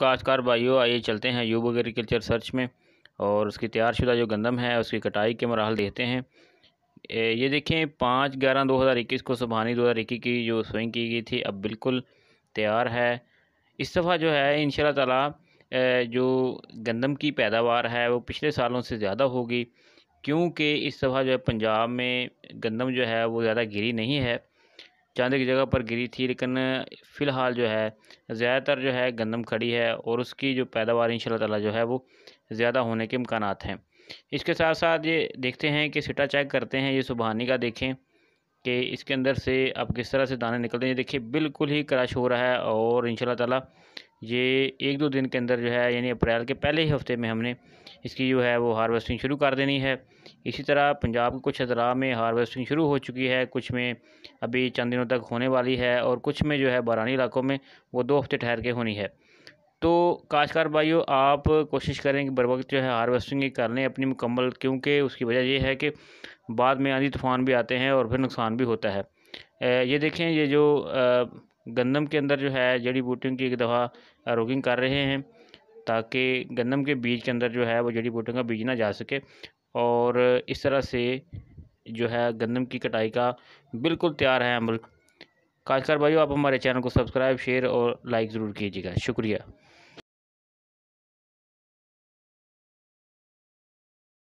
काश्तकार भाइयों आइए चलते हैं यूब एग्रीकल्चर सर्च में और उसकी तैयारशुदा जो गंदम है उसकी कटाई के मरहल देखते हैं ये देखें पाँच ग्यारह दो हज़ार इक्कीस को सुबहानी दो हज़ार इक्कीस की जो स्विंग की गई थी अब बिल्कुल तैयार है इस दफ़ा जो है इन तला जो गंदम की पैदावार है वो पिछले सालों से ज़्यादा होगी क्योंकि इस दफ़ा जो है पंजाब में गंदम जो है वो ज़्यादा गिरी नहीं है चांद की जगह पर गिरी थी लेकिन फ़िलहाल जो है ज़्यादातर जो है गंदम खड़ी है और उसकी जो पैदावार इन ताला जो है वो ज़्यादा होने के इम्कान हैं इसके साथ साथ ये देखते हैं कि सिटा चेक करते हैं ये सुबहानी का देखें कि इसके अंदर से अब किस तरह से दाने निकलते हैं देखिए बिल्कुल ही क्रश हो रहा है और इन ताला ये एक दो दिन के अंदर जो है यानी अप्रैल के पहले ही हफ्ते में हमने इसकी जो है वो हार्वेस्टिंग शुरू कर देनी है इसी तरह पंजाब के कुछ अजरा में हार्वेस्टिंग शुरू हो चुकी है कुछ में अभी चंद दिनों तक होने वाली है और कुछ में जो है बारानी इलाकों में वो दो हफ्ते ठहर के होनी है तो काशकार भाइयों आप कोशिश करें कि बर वक्त जो है हारवेस्टिंग कर लें अपनी मुकम्मल क्योंकि उसकी वजह यह है कि बाद में आंधी तूफ़ान भी आते हैं और फिर नुकसान भी होता है ये देखें ये जो गंदम के अंदर जो है जड़ी बूटियों की एक दफ़ा रोगिंग कर रहे हैं ताकि गंदम के बीज के अंदर जो है वो जड़ी बूटियों का बीज ना जा सके और इस तरह से जो है गंदम की कटाई का बिल्कुल तैयार है अमल काशकार भाइयों आप हमारे चैनल को सब्सक्राइब शेयर और लाइक ज़रूर कीजिएगा शुक्रिया